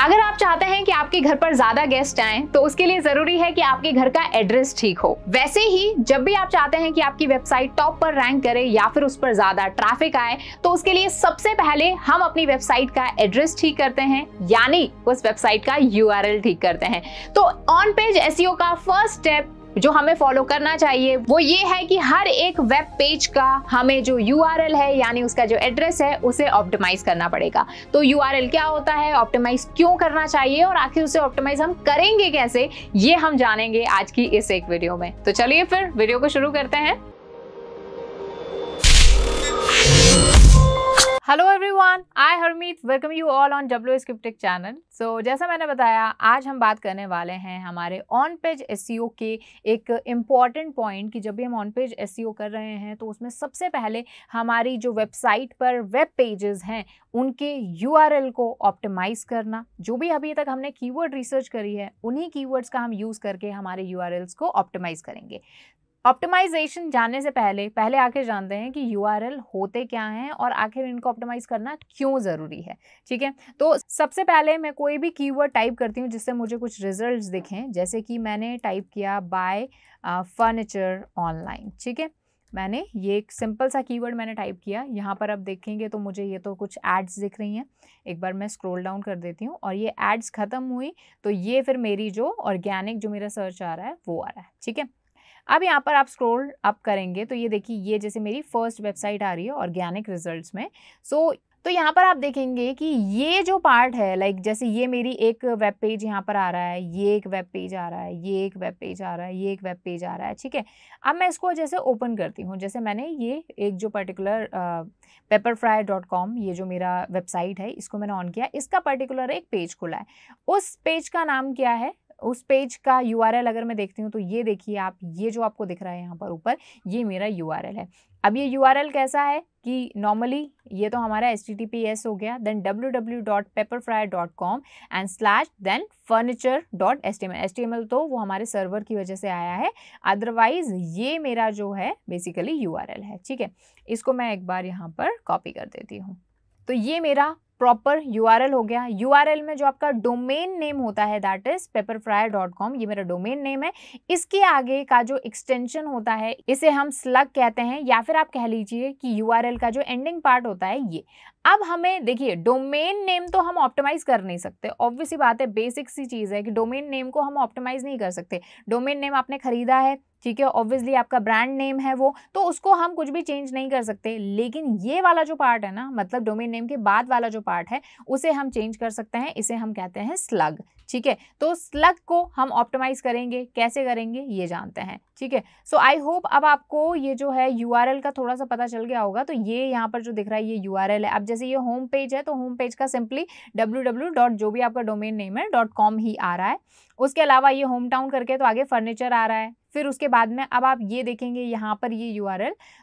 अगर आप चाहते हैं कि आपके घर पर ज्यादा गेस्ट आए तो उसके लिए जरूरी है कि आपके घर का एड्रेस ठीक हो वैसे ही जब भी आप चाहते हैं कि आपकी वेबसाइट टॉप पर रैंक करे या फिर उस पर ज्यादा ट्रैफिक आए तो उसके लिए सबसे पहले हम अपनी वेबसाइट का एड्रेस ठीक करते हैं यानी उस वेबसाइट का यू ठीक करते हैं तो ऑन पेज एस का फर्स्ट स्टेप जो हमें फॉलो करना चाहिए वो ये है कि हर एक वेब पेज का हमें जो यू है यानी उसका जो एड्रेस है उसे ऑप्टिमाइज करना पड़ेगा तो यू क्या होता है ऑप्टिमाइज क्यों करना चाहिए और आखिर उसे ऑप्टिमाइज हम करेंगे कैसे ये हम जानेंगे आज की इस एक वीडियो में तो चलिए फिर वीडियो को शुरू करते हैं hello everyone I Harmeet welcome you all on W Scriptic channel so जैसा मैंने बताया आज हम बात करने वाले हैं हमारे ऑन पेज एस के एक इम्पॉर्टेंट पॉइंट कि जब भी हम ऑन पेज एस कर रहे हैं तो उसमें सबसे पहले हमारी जो वेबसाइट पर वेब पेजेस हैं उनके यू को ऑप्टिमाइज़ करना जो भी अभी तक हमने कीवर्ड रिसर्च करी है उन्हीं कीवर्ड्स का हम यूज़ करके हमारे यू को ऑप्टिमाइज़ करेंगे ऑप्टिमाइजेशन जानने से पहले पहले आखिर जानते हैं कि यू होते क्या हैं और आखिर इनको ऑप्टिमाइज करना क्यों ज़रूरी है ठीक है तो सबसे पहले मैं कोई भी कीवर्ड टाइप करती हूँ जिससे मुझे कुछ रिजल्ट्स दिखें जैसे कि मैंने टाइप किया बाय फर्नीचर ऑनलाइन ठीक है मैंने ये एक सिंपल सा कीवर्ड मैंने टाइप किया यहाँ पर आप देखेंगे तो मुझे ये तो कुछ एड्स दिख रही हैं एक बार मैं स्क्रॉल डाउन कर देती हूँ और ये एड्स ख़त्म हुई तो ये फिर मेरी जो ऑर्गेनिक जो मेरा सर्च आ रहा है वो आ रहा है ठीक है अब यहाँ पर आप स्क्रोल अप करेंगे तो ये देखिए ये जैसे मेरी फर्स्ट वेबसाइट आ रही है ऑर्गेनिक रिजल्ट में सो so, तो यहाँ पर आप देखेंगे कि ये जो पार्ट है लाइक जैसे ये मेरी एक वेब पेज यहाँ पर आ रहा है ये एक वेब पेज आ रहा है ये एक वेब पेज आ रहा है ये एक वेब पेज आ रहा है ठीक है अब मैं इसको जैसे ओपन करती हूँ जैसे मैंने ये एक जो particular Pepperfry dot com ये जो मेरा वेबसाइट है इसको मैंने ऑन किया इसका पर्टिकुलर एक पेज खुला है उस पेज का नाम क्या है उस पेज का यू अगर मैं देखती हूँ तो ये देखिए आप ये जो आपको दिख रहा है यहाँ पर ऊपर ये मेरा यू है अब ये यू कैसा है कि नॉर्मली ये तो हमारा S T T P S हो गया then W W dot Pepperfry dot com and slash then furniture dot S T M L S T M L तो वो हमारे सर्वर की वजह से आया है अदरवाइज ये मेरा जो है बेसिकली यू आर एल है ठीक है इसको मैं एक बार यहाँ पर कॉपी कर देती हूँ तो ये मेरा प्रॉपर यू हो गया यू में जो आपका डोमेन नेम होता है that is pepper dot com ये मेरा डोमेन नेम है इसके आगे का जो एक्सटेंशन होता है इसे हम स्लग कहते हैं या फिर आप कह लीजिए कि यू का जो एंडिंग पार्ट होता है ये अब हमें देखिए डोमेन नेम तो हम ऑप्टिमाइज कर नहीं सकते ऑब्वियसली बात है बेसिक सी चीज़ है कि डोमेन नेम को हम ऑप्टिमाइज नहीं कर सकते डोमेन नेम आपने खरीदा है ठीक है ऑब्वियसली आपका ब्रांड नेम है वो तो उसको हम कुछ भी चेंज नहीं कर सकते लेकिन ये वाला जो पार्ट है ना मतलब डोमेन नेम के बाद वाला जो पार्ट है उसे हम चेंज कर सकते हैं इसे हम कहते हैं स्लग ठीक है तो स्लग को हम ऑप्टिमाइज करेंगे कैसे करेंगे ये जानते हैं ठीक है सो आई होप अब आपको ये जो है यू का थोड़ा सा पता चल गया होगा तो ये यहाँ पर जो दिख रहा है ये यू है अब जैसे ये होम पेज है तो होम पेज का सिंपली डब्ल्यू जो भी आपका डोमेन नेम है डॉट कॉम ही आ रहा है उसके अलावा ये होम टाउन करके तो आगे फर्नीचर आ रहा है फिर उसके बाद में अब आप ये देखेंगे यहाँ पर ये यू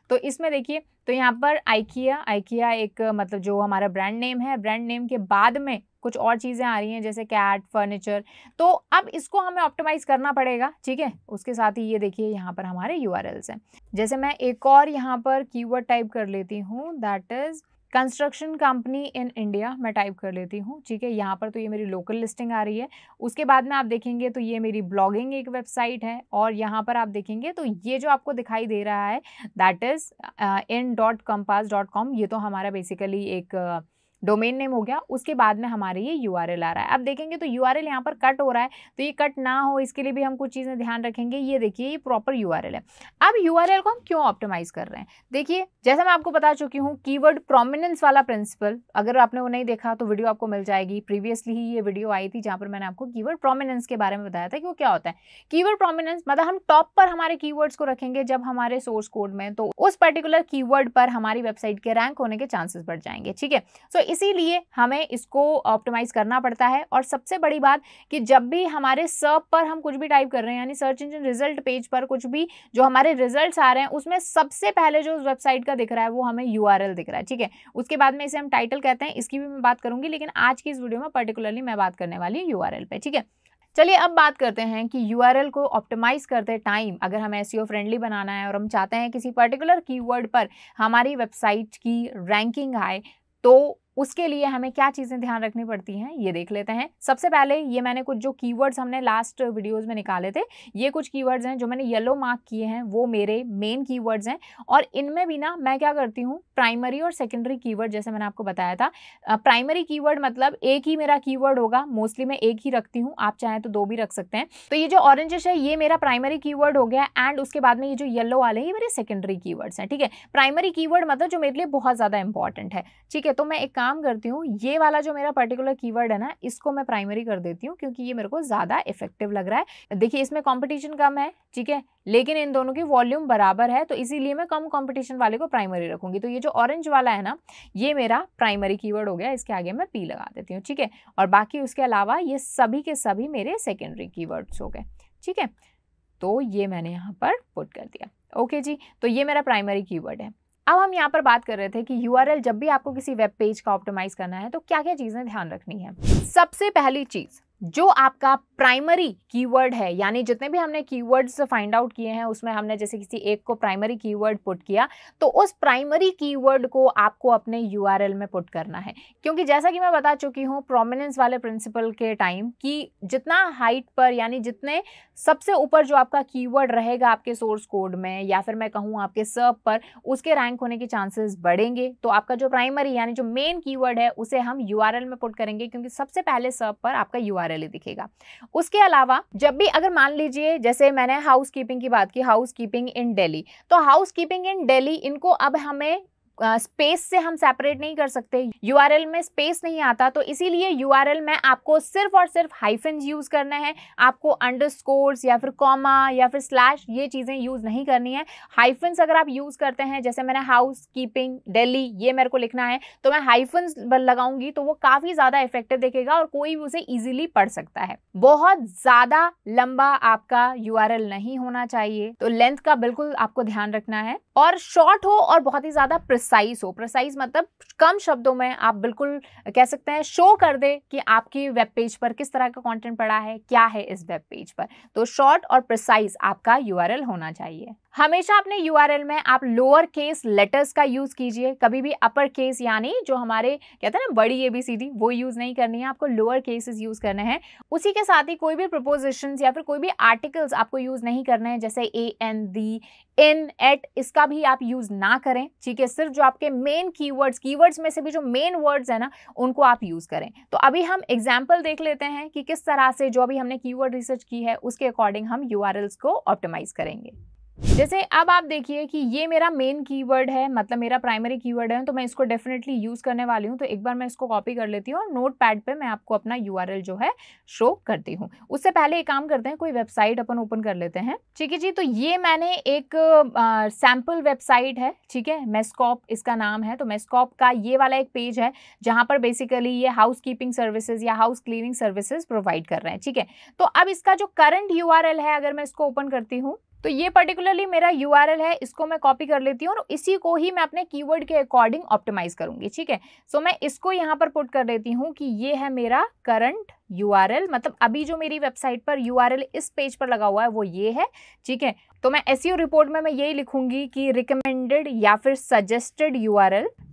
तो इसमें देखिए तो यहाँ पर आइकिया आइकिया एक मतलब जो हमारा ब्रांड नेम है ब्रांड नेम के बाद में कुछ और चीज़ें आ रही हैं जैसे कैट फर्नीचर तो अब इसको हमें ऑप्टिमाइज़ करना पड़ेगा ठीक है उसके साथ ही ये देखिए यहाँ पर हमारे यू हैं जैसे मैं एक और यहाँ पर कीवर्ड टाइप कर लेती हूँ that is construction company in India मैं टाइप कर लेती हूँ ठीक है यहाँ पर तो ये मेरी लोकल लिस्टिंग आ रही है उसके बाद में आप देखेंगे तो ये मेरी ब्लॉगिंग एक वेबसाइट है और यहाँ पर आप देखेंगे तो ये जो आपको दिखाई दे रहा है that is in dot compass dot com ये तो हमारा बेसिकली एक uh, डोमेन नेम हो गया उसके बाद में हमारे ये यू आ रहा है अब देखेंगे तो यू आर यहाँ पर कट हो रहा है तो ये कट ना हो इसके लिए भी हम कुछ चीज़ें ध्यान रखेंगे ये देखिए ये प्रॉपर यू है अब यू को हम क्यों ऑप्टिमाइज़ कर रहे हैं देखिए जैसा मैं आपको बता चुकी हूँ कीवर्ड प्रोमिनेंस वाला प्रिंसिपल अगर आपने वो नहीं देखा तो वीडियो आपको मिल जाएगी प्रीवियसली ही ये वीडियो आई थी जहाँ पर मैंने आपको कीवर्ड प्रोमिनेंस के बारे में बताया था कि वो क्या होता है कीवर्ड प्रोमिनेंस मतलब हम टॉप पर हमारे कीवर्ड्स को रखेंगे जब हमारे सोर्स कोड में तो उस पर्टिकुलर कीवर्ड पर हमारी वेबसाइट के रैंक होने के चांसेस बढ़ जाएंगे ठीक है सो इसीलिए हमें इसको ऑप्टिमाइज़ करना पड़ता है और सबसे बड़ी बात कि जब भी हमारे सर्व पर हम कुछ भी टाइप कर रहे हैं यानी सर्च इंजन रिजल्ट पेज पर कुछ भी जो हमारे रिजल्ट आ रहे हैं उसमें सबसे पहले जो वेबसाइट का दिख रहा है वो हमें यू दिख रहा है ठीक है उसके बाद में इसे हम टाइटल कहते हैं इसकी भी मैं बात करूंगी लेकिन आज की इस वीडियो में पर्टिकुलरली मैं बात करने वाली हूँ यू पे ठीक है चलिए अब बात करते हैं कि यू को ऑप्टिमाइज़ करते टाइम अगर हमें एस फ्रेंडली e बनाना है और हम चाहते हैं किसी पर्टिकुलर कीवर्ड पर हमारी वेबसाइट की रैंकिंग आए तो उसके लिए हमें क्या चीज़ें ध्यान रखनी पड़ती हैं ये देख लेते हैं सबसे पहले ये मैंने कुछ जो कीवर्ड्स हमने लास्ट वीडियोस में निकाले थे ये कुछ कीवर्ड्स हैं जो मैंने येलो मार्क किए हैं वो मेरे मेन कीवर्ड्स हैं और इनमें भी ना मैं क्या करती हूँ प्राइमरी और सेकेंडरी कीवर्ड जैसे मैंने आपको बताया था प्राइमरी कीवर्ड मतलब एक ही मेरा कीवर्ड होगा मोस्टली मैं एक ही रखती हूँ आप चाहें तो दो भी रख सकते हैं तो ये जो ऑरेंजेस है ये मेरा प्राइमरी कीवर्ड हो गया एंड उसके बाद में ये जो येलो वाले ये मेरे सेकेंडरी कीवर्ड्स हैं ठीक है प्राइमरी की मतलब जो मेरे लिए बहुत ज़्यादा इंपॉर्टेंट है ठीक है तो मैं एक काम काम करती हूँ ये वाला जो मेरा पर्टिकुलर कीवर्ड है ना इसको मैं प्राइमरी कर देती हूँ क्योंकि ये मेरे को ज़्यादा इफेक्टिव लग रहा है देखिए इसमें कॉम्पिटिशन कम है ठीक है लेकिन इन दोनों की वॉल्यूम बराबर है तो इसीलिए मैं कम कंपटीशन वाले को प्राइमरी रखूंगी तो ये जो ऑरेंज वाला है ना ये मेरा प्राइमरी कीवर्ड हो गया इसके आगे मैं पी लगा देती हूँ ठीक है और बाकी उसके अलावा ये सभी के सभी मेरे सेकेंडरी की हो गए ठीक है तो ये मैंने यहाँ पर पुट कर दिया ओके जी तो ये मेरा प्राइमरी कीवर्ड है अब हम यहाँ पर बात कर रहे थे कि यू जब भी आपको किसी वेब पेज का ऑप्टिमाइज करना है तो क्या क्या चीज़ें ध्यान रखनी है सबसे पहली चीज़ जो आपका प्राइमरी कीवर्ड है यानी जितने भी हमने कीवर्ड्स फाइंड आउट किए हैं उसमें हमने जैसे किसी एक को प्राइमरी कीवर्ड पुट किया तो उस प्राइमरी कीवर्ड को आपको अपने यूआरएल में पुट करना है क्योंकि जैसा कि मैं बता चुकी हूँ प्रोमिनेंस वाले प्रिंसिपल के टाइम कि जितना हाइट पर यानी जितने सबसे ऊपर जो आपका कीवर्ड रहेगा आपके सोर्स कोड में या फिर मैं कहूँ आपके सर्व पर उसके रैंक होने के चांसेस बढ़ेंगे तो आपका जो प्राइमरी यानी जो मेन की है उसे हम यू में पुट करेंगे क्योंकि सबसे पहले सर्व पर आपका यू वायरली दिखेगा उसके अलावा जब भी अगर मान लीजिए जैसे मैंने हाउस कीपिंग की बात की हाउस कीपिंग इन डेली तो हाउस कीपिंग इन डेली इनको अब हमें स्पेस से हम सेपरेट नहीं कर सकते यूआरएल में स्पेस नहीं आता तो इसीलिए यूआरएल में आपको सिर्फ और सिर्फ हाइफन यूज़ करना है आपको अंडर या फिर कॉमा या फिर स्लैश ये चीज़ें यूज़ नहीं करनी है हाइफन्स अगर आप यूज़ करते हैं जैसे मैंने हाउस कीपिंग डेली ये मेरे को लिखना है तो मैं हाइफन्स लगाऊंगी तो वो काफ़ी ज़्यादा इफेक्टिव देखेगा और कोई भी उसे ईजिली पढ़ सकता है बहुत ज़्यादा लंबा आपका यू नहीं होना चाहिए तो लेंथ का बिल्कुल आपको ध्यान रखना है और शॉर्ट हो और बहुत ही ज़्यादा प्रिस प्रसाइज हो प्रसाइज मतलब कम शब्दों में आप बिल्कुल कह सकते हैं शो कर दे कि आपकी वेब पेज पर किस तरह का कंटेंट पड़ा है क्या है इस वेब पेज पर तो शॉर्ट और प्रसाइज आपका यू होना चाहिए हमेशा अपने यू में आप लोअर केस लेटर्स का यूज़ कीजिए कभी भी अपर केस यानी जो हमारे कहते हैं ना बड़ी ए बी सी डी वो यूज़ नहीं करनी है आपको लोअर केसेस यूज़ करने हैं उसी के साथ ही कोई भी प्रपोजिशन या फिर कोई भी आर्टिकल्स आपको यूज़ नहीं करने हैं जैसे A N the in eight इसका भी आप यूज़ ना करें ठीक है सिर्फ जो आपके मेन कीवर्ड्स कीवर्ड्स में से भी जो मेन वर्ड्स है ना उनको आप यूज़ करें तो अभी हम एग्जाम्पल देख लेते हैं कि किस तरह से जो अभी हमने कीवर्ड रिसर्च की है उसके अकॉर्डिंग हम यू को ऑप्टिमाइज करेंगे जैसे अब आप देखिए कि ये मेरा मेन कीवर्ड है मतलब मेरा प्राइमरी कीवर्ड है तो मैं इसको डेफिनेटली यूज़ करने वाली हूँ तो एक बार मैं इसको कॉपी कर लेती हूँ और नोट पैड पर मैं आपको अपना यू जो है शो करती हूँ उससे पहले एक काम करते हैं कोई वेबसाइट अपन ओपन कर लेते हैं ठीक है जी तो ये मैंने एक सैम्पल वेबसाइट है ठीक है मेस्कॉप इसका नाम है तो मेस्कॉप का ये वाला एक पेज है जहाँ पर बेसिकली ये हाउस कीपिंग सर्विसेज या हाउस क्लीनिंग सर्विसेज प्रोवाइड कर रहे हैं ठीक है तो अब इसका जो करंट यू है अगर मैं इसको ओपन करती हूँ तो ये पर्टिकुलरली मेरा यू है इसको मैं कॉपी कर लेती हूँ और इसी को ही मैं अपने कीवर्ड के अकॉर्डिंग ऑप्टिमाइज करूँगी ठीक है सो मैं इसको यहाँ पर पुट कर लेती हूँ कि ये है मेरा करंट यू मतलब अभी जो मेरी वेबसाइट पर यू इस पेज पर लगा हुआ है वो ये है ठीक है तो मैं एस रिपोर्ट में मैं यही लिखूंगी कि रिकमेंडेड या फिर सजेस्टेड यू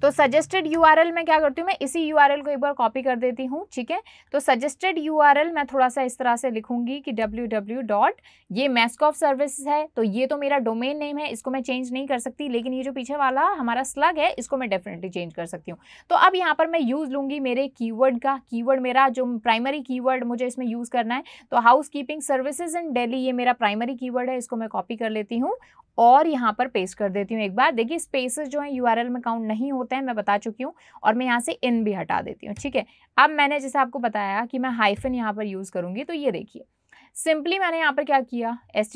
तो सजेस्टेड यू मैं क्या करती हूँ मैं इसी यू को एक बार कॉपी कर देती हूँ ठीक है तो सजेस्टेड यू मैं थोड़ा सा इस तरह से लिखूंगी कि डब्ल्यू डब्ल्यू डॉट ये मैस्क ऑफ सर्विस है तो ये तो मेरा डोमेन नेम है इसको मैं चेंज नहीं कर सकती लेकिन ये जो पीछे वाला हमारा स्लग है इसको मैं डेफिनेटली चेंज कर सकती हूँ तो अब यहाँ पर मैं यूज़ लूंगी मेरे की का कीवर्ड मेरा जो प्राइमरी की मुझे इसमें यूज़ करना है तो housekeeping services in Delhi ये मेरा प्राइमरी कीवर्ड है इसको मैं कॉपी कॉपी कर लेती हूँ और यहाँ पर पेस्ट कर देती हूँ एक बार देखिए स्पेसेस जो हैं यूआरएल में काउंट नहीं होते हैं मैं बता चुकी हूँ और मैं यहाँ से इन भी हटा देती हूँ ठीक है अब मैंने जैसे आपको बताया कि मैं हाइफन यहाँ पर यूज़ करूँगी तो ये देखिए सिंपली मैंने यहाँ पर क्या किया एस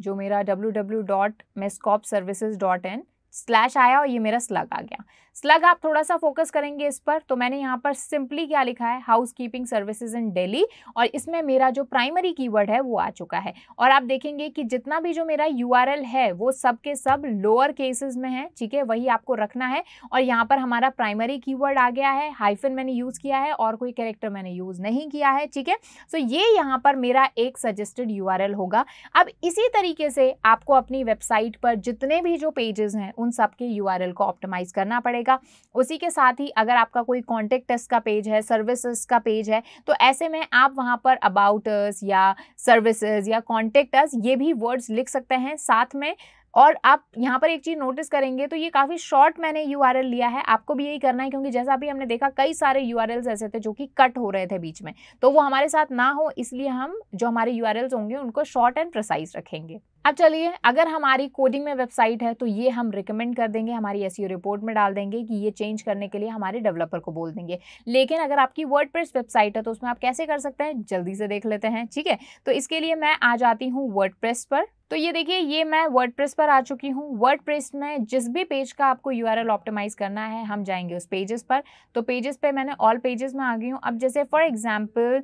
जो मेरा W W dot mescop services dot in slash आया और ये मेरा स्लग आ गया स्लग आप थोड़ा सा फोकस करेंगे इस पर तो मैंने यहाँ पर सिंपली क्या लिखा है housekeeping services in Delhi और इसमें मेरा जो प्राइमरी कीवर्ड है वो आ चुका है और आप देखेंगे कि जितना भी जो मेरा यू है वो सब के सब लोअर केसेस में है ठीक है वही आपको रखना है और यहाँ पर हमारा प्राइमरी कीवर्ड आ गया है हाइफिन मैंने यूज़ किया है और कोई कैरेक्टर मैंने यूज़ नहीं किया है ठीक है सो ये यहाँ पर मेरा एक सजेस्टेड यू होगा अब इसी तरीके से आपको अपनी वेबसाइट पर जितने भी जो पेजेस हैं उन सब के यू को ऑप्टिमाइज़ करना पड़ेगा उसी के साथ ही अगर आपका कोई कॉन्टेक्ट का पेज है सर्विसेज का पेज है तो ऐसे में आप वहाँ पर अबाउटस या सर्विसेज या कॉन्टेक्टस ये भी वर्ड्स लिख सकते हैं साथ में और आप यहाँ पर एक चीज़ नोटिस करेंगे तो ये काफ़ी शॉर्ट मैंने यू लिया है आपको भी यही करना है क्योंकि जैसा अभी हमने देखा कई सारे यू ऐसे थे जो कि कट हो रहे थे बीच में तो वो हमारे साथ ना हो इसलिए हम जो हमारे यू होंगे उनको शॉर्ट एंड प्रसाइज रखेंगे अब चलिए अगर हमारी कोडिंग में वेबसाइट है तो ये हम रिकमेंड कर देंगे हमारी एस रिपोर्ट e में डाल देंगे कि ये चेंज करने के लिए हमारे डेवलपर को बोल देंगे लेकिन अगर आपकी वर्ड वेबसाइट है तो उसमें आप कैसे कर सकते हैं जल्दी से देख लेते हैं ठीक है तो इसके लिए मैं आ जाती हूँ वर्ड पर तो ये देखिए ये मैं वर्डप्रेस पर आ चुकी हूँ वर्डप्रेस में जिस भी पेज का आपको यू आर ऑप्टिमाइज करना है हम जाएंगे उस पेजेस पर तो पेजेस पे मैंने ऑल पेजेस में आ गई हूँ अब जैसे फॉर एग्जांपल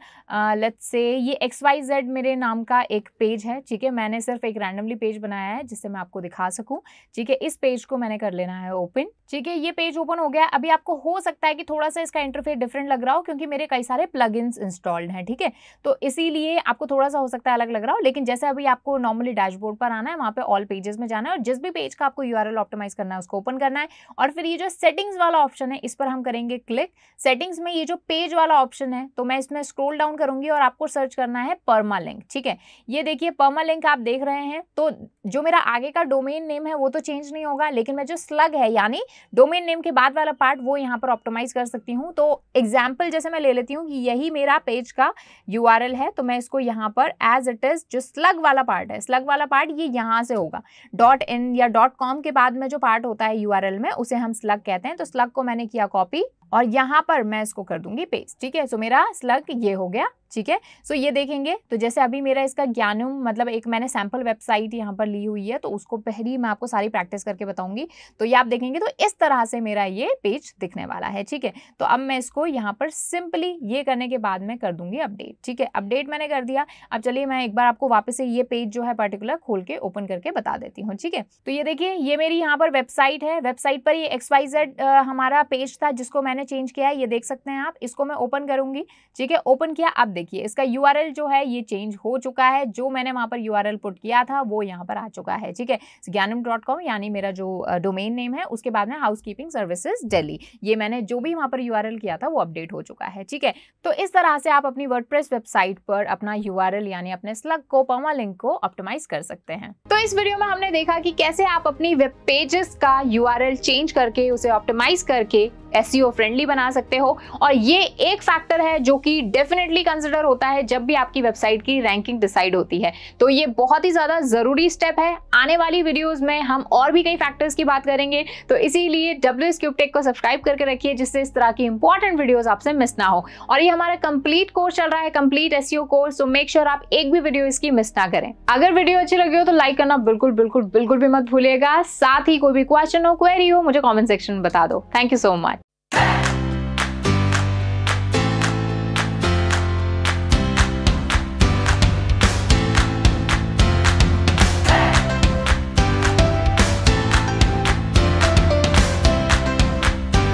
लेट्स से ये एक्स वाई जेड मेरे नाम का एक पेज है ठीक है मैंने सिर्फ एक रैंडमली पेज बनाया है जिससे मैं आपको दिखा सकूँ ठीक है इस पेज को मैंने कर लेना है ओपन ठीक है ये पेज ओपन हो गया अभी आपको हो सकता है कि थोड़ा सा इसका इंटरफेस डिफरेंट लग रहा हो क्योंकि मेरे कई सारे प्लग इंस्टॉल्ड हैं ठीक है तो इसीलिए आपको थोड़ा सा हो सकता है अलग लग रहा हो लेकिन जैसे अभी आपको नॉर्मली डैश डैशबोर्ड पर आना है वहां पे ऑल पेजेस में जाना है और जिस भी पेज का आपको यू आर ऑप्टिमाइज करना है उसको ओपन करना है और फिर ये जो सेटिंग्स वाला ऑप्शन है इस पर हम करेंगे क्लिक सेटिंग्स में ये जो पेज वाला ऑप्शन है तो मैं इसमें स्क्रोल डाउन करूंगी और आपको सर्च करना है परमा लिंक ठीक है ये देखिए परमा लिंक आप देख रहे हैं तो जो मेरा आगे का डोमेन नेम है वो तो चेंज नहीं होगा लेकिन मैं जो स्लग है यानी डोमेन नेम के बाद वाला पार्ट वो यहाँ पर ऑप्टोमाइज कर सकती हूँ तो एग्जाम्पल जैसे मैं ले लेती हूँ कि यही मेरा पेज का यू है तो मैं इसको यहाँ पर एज इट इज़ जो स्लग वाला पार्ट है स्लग वाला वाला पार्ट ये यहाँ से होगा डॉट इन या डॉट कॉम के बाद में जो पार्ट होता है यू में उसे हम स्लग कहते हैं तो स्लग को मैंने किया कॉपी और यहाँ पर मैं इसको कर दूंगी पेस्ट ठीक है सो मेरा स्लग ये हो गया ठीक है सो ये देखेंगे तो जैसे अभी मेरा इसका ज्ञानम मतलब एक मैंने सैम्पल वेबसाइट यहाँ पर ली हुई है तो उसको पहली मैं आपको सारी प्रैक्टिस करके बताऊंगी तो ये आप देखेंगे तो इस तरह से मेरा ये पेज दिखने वाला है ठीक है तो अब मैं इसको यहाँ पर सिंपली ये करने के बाद मैं कर दूंगी अपडेट ठीक है अपडेट मैंने कर दिया अब चलिए मैं एक बार आपको वापस से ये पेज जो है पर्टिकुलर खोल के ओपन करके बता देती हूँ ठीक है तो ये देखिए ये मेरी यहाँ पर वेबसाइट है वेबसाइट पर ये एक्सवाइजेड हमारा पेज था जिसको मैंने मैंने चेंज किया है ये देख सकते हैं आप इसको मैं ओपन करूंगी ठीक है ओपन किया आप देखिए इसका यू जो है ये चेंज हो चुका है जो मैंने वहां पर यू पुट किया था वो यहाँ पर आ चुका है ठीक है ज्ञानम यानी मेरा जो डोमेन नेम है उसके बाद में हाउस कीपिंग सर्विसेज डेली ये मैंने जो भी वहां पर यू किया था वो अपडेट हो चुका है ठीक है तो इस तरह से आप अपनी वर्ड वेबसाइट पर अपना यू यानी अपने स्लग को पवा लिंक को ऑप्टोमाइज कर सकते हैं तो इस वीडियो में हमने देखा कि कैसे आप अपनी वेब पेजेस का यू चेंज करके उसे ऑप्टिमाइज करके एस फ्रेंडली e बना सकते हो और ये एक फैक्टर है जो कि डेफिनेटली कंसिडर होता है जब भी आपकी वेबसाइट की रैंकिंग डिसाइड होती है तो ये बहुत ही ज़्यादा ज़रूरी स्टेप है आने वाली वीडियोज़ में हम और भी कई फैक्टर्स की बात करेंगे तो इसीलिए डब्ल्यू एस क्यूबटेक को सब्सक्राइब करके रखिए जिससे इस तरह की इंपॉर्टेंट वीडियोज़ आपसे मिस ना हो और ये हमारा कंप्लीट कोर्स चल रहा है कंप्लीट एस कोर्स तो मेक श्योर आप एक भी वीडियो इसकी मिस ना करें अगर वीडियो अच्छी लगी हो तो लाइक करना बिल्कुल बिल्कुल बिल्कुल भी मत भूलिएगा साथ ही कोई भी क्वेश्चन हो क्वेरी हो मुझे कॉमेंट सेक्शन में बता दो थैंक यू सो मच